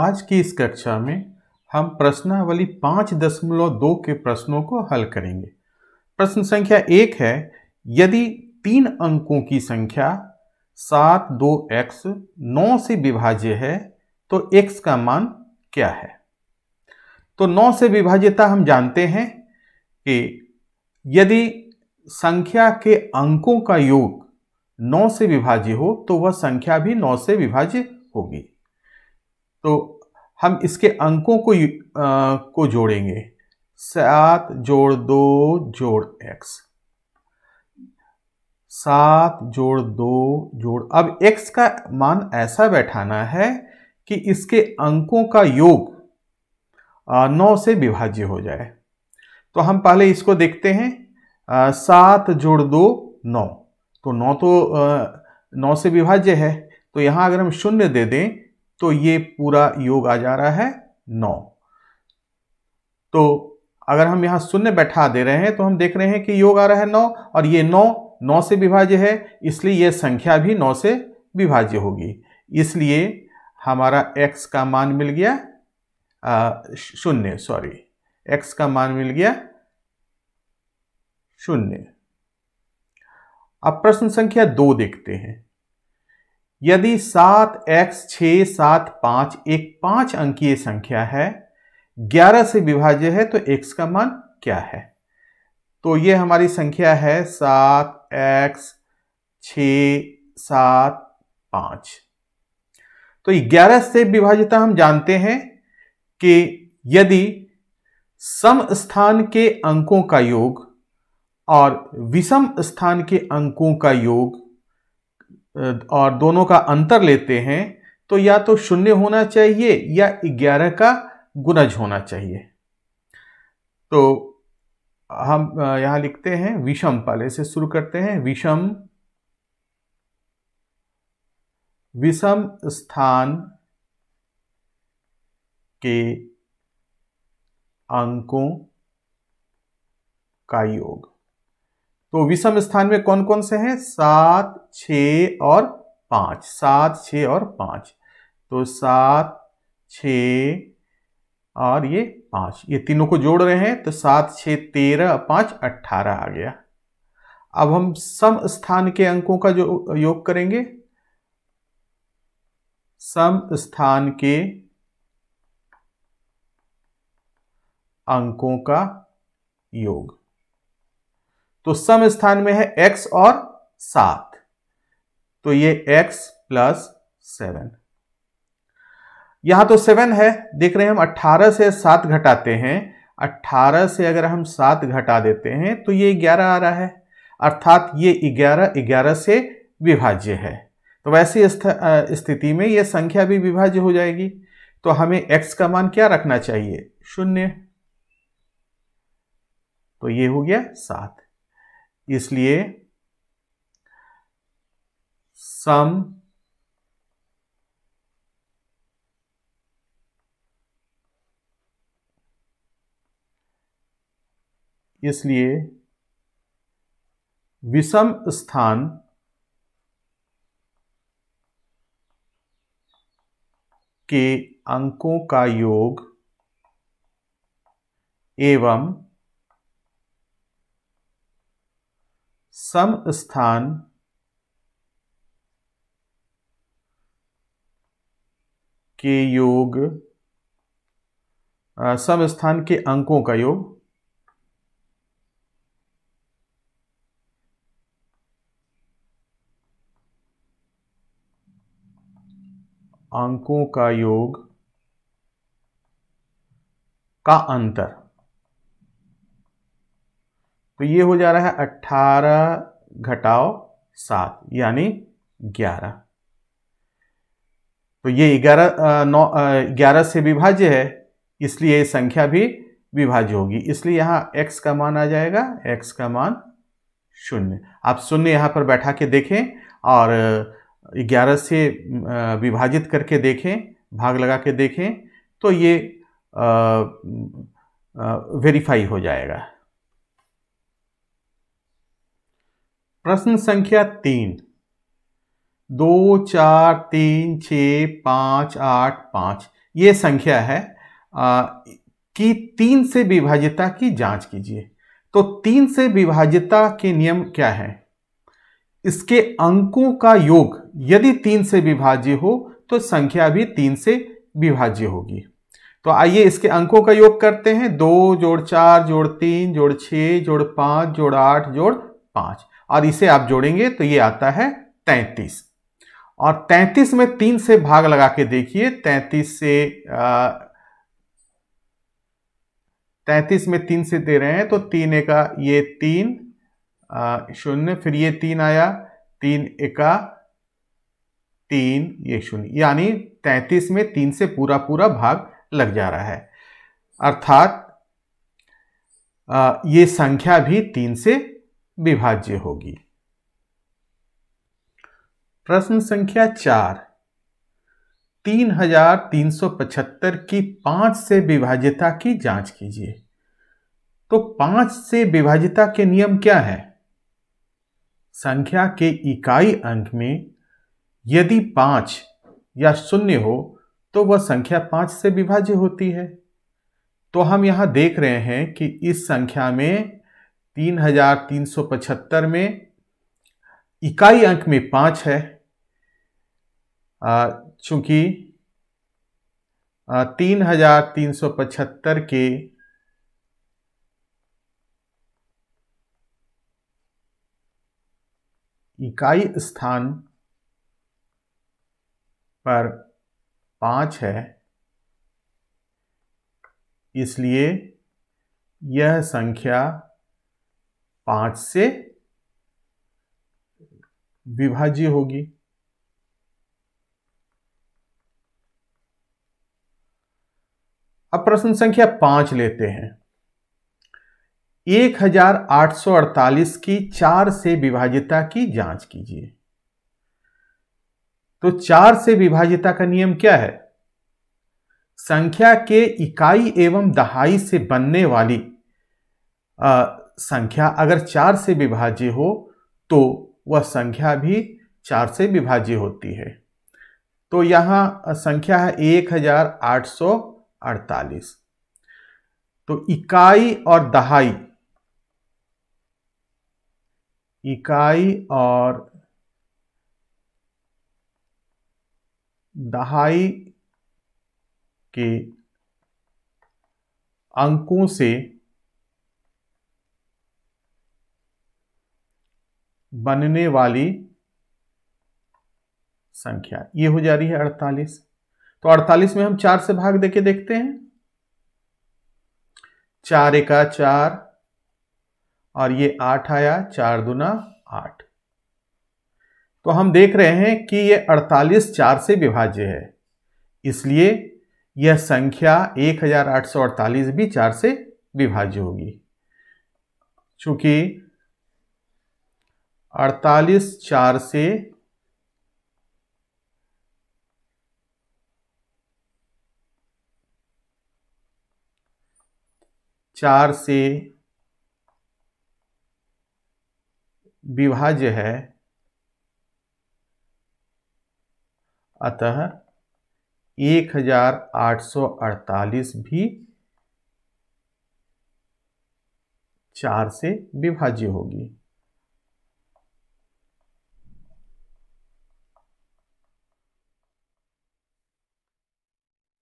आज की इस कक्षा में हम प्रश्नावली पाँच दशमलव दो के प्रश्नों को हल करेंगे प्रश्न संख्या एक है यदि तीन अंकों की संख्या सात दो एक्स नौ से विभाज्य है तो एक्स का मान क्या है तो नौ से विभाज्यता हम जानते हैं कि यदि संख्या के अंकों का योग नौ से विभाज्य हो तो वह संख्या भी नौ से विभाज्य होगी तो हम इसके अंकों को आ, को जोड़ेंगे सात जोड़ दो जोड़ एक्स सात जोड़ दो जोड़ अब एक्स का मान ऐसा बैठाना है कि इसके अंकों का योग नौ से विभाज्य हो जाए तो हम पहले इसको देखते हैं सात जोड़ दो नौ तो नौ तो आ, नौ से विभाज्य है तो यहाँ अगर हम शून्य दे दें तो ये पूरा योग आ जा रहा है नौ तो अगर हम यहां शून्य बैठा दे रहे हैं तो हम देख रहे हैं कि योग आ रहा है नौ और ये नौ नौ से विभाज्य है इसलिए यह संख्या भी नौ से विभाज्य होगी इसलिए हमारा x का मान मिल गया शून्य सॉरी x का मान मिल गया शून्य अब प्रश्न संख्या दो देखते हैं यदि सात एक्स छ सात पांच एक पांच अंकीय संख्या है ग्यारह से विभाज्य है तो एक्स का मान क्या है तो ये हमारी संख्या है सात एक्स छ सात पांच तो ग्यारह से विभाज्यता हम जानते हैं कि यदि सम स्थान के अंकों का योग और विषम स्थान के अंकों का योग और दोनों का अंतर लेते हैं तो या तो शून्य होना चाहिए या ग्यारह का गुणज होना चाहिए तो हम यहां लिखते हैं विषम पहले से शुरू करते हैं विषम विषम स्थान के अंकों का योग तो विषम स्थान में कौन कौन से हैं सात छ और पांच सात छ और पांच तो सात छ और ये पांच ये तीनों को जोड़ रहे हैं तो सात छ तेरह पांच अट्ठारह आ गया अब हम सम स्थान के अंकों का जो योग करेंगे सम स्थान के अंकों का योग तो सम स्थान में है x और सात तो ये x प्लस सेवन यहां तो सेवन है देख रहे हैं हम अट्ठारह से सात घटाते हैं अट्ठारह से अगर हम सात घटा देते हैं तो ये ग्यारह आ रहा है अर्थात ये ग्यारह ग्यारह से विभाज्य है तो वैसी स्थिति में ये संख्या भी विभाज्य हो जाएगी तो हमें x का मान क्या रखना चाहिए शून्य तो ये हो गया सात इसलिए सम इसलिए विषम स्थान के अंकों का योग एवं सम स्थान के योग सम स्थान के अंकों का योग अंकों का योग का अंतर तो ये हो जा रहा है अट्ठारह घटाओ सात यानी ग्यारह तो ये ग्यारह नौ ग्यारह से विभाज्य है इसलिए ये संख्या भी विभाज्य होगी इसलिए यहाँ x का मान आ जाएगा x का मान शून्य आप शून्य यहाँ पर बैठा के देखें और ग्यारह से विभाजित करके देखें भाग लगा के देखें तो ये वेरीफाई हो जाएगा प्रश्न संख्या तीन दो चार तीन छ पाँच आठ पाँच ये संख्या है आ, कि तीन से विभाज्यता की जांच कीजिए तो तीन से विभाज्यता के नियम क्या है इसके अंकों का योग यदि तीन से विभाज्य हो तो संख्या भी तीन से विभाज्य होगी तो आइए इसके अंकों का योग करते हैं दो जोड़ चार जोड़ तीन जोड़ छः जोड़ पाँच जोड़ आठ जोड़ पाँच और इसे आप जोड़ेंगे तो ये आता है तैंतीस और तैंतीस में तीन से भाग लगा के देखिए तैंतीस से तैतीस में तीन से दे रहे हैं तो तीन एका ये तीन शून्य फिर ये तीन आया तीन एका तीन ये शून्य यानी तैंतीस में तीन से पूरा पूरा भाग लग जा रहा है अर्थात ये संख्या भी तीन से विभाज्य होगी प्रश्न संख्या चार तीन हजार तीन सौ पचहत्तर की पांच से विभाज्यता की जांच कीजिए तो पांच से विभाज्यता के नियम क्या है संख्या के इकाई अंक में यदि पांच या शून्य हो तो वह संख्या पांच से विभाज्य होती है तो हम यहां देख रहे हैं कि इस संख्या में तीन हजार तीन सौ पचहत्तर में इकाई अंक में पांच है चूंकि तीन हजार तीन सौ पचहत्तर के इकाई स्थान पर पांच है इसलिए यह संख्या पांच से विभाज्य होगी अब प्रश्न संख्या पांच लेते हैं 1848 की चार से विभाज्यता की जांच कीजिए तो चार से विभाज्यता का नियम क्या है संख्या के इकाई एवं दहाई से बनने वाली आ, संख्या अगर चार से विभाज्य हो तो वह संख्या भी चार से विभाज्य होती है तो यहाँ संख्या है एक हजार आठ सौ अड़तालीस तो इकाई और दहाई इकाई और दहाई के अंकों से बनने वाली संख्या ये हो जा रही है 48 तो 48 में हम चार से भाग देके देखते हैं चार एका चार और ये आठ आया चार दुना आठ तो हम देख रहे हैं कि ये 48 चार से विभाज्य है इसलिए यह संख्या 1848 भी चार से विभाज्य होगी चूंकि अड़तालीस चार से चार से विभाज्य है अतः एक हजार अड़तालीस भी चार से विभाज्य होगी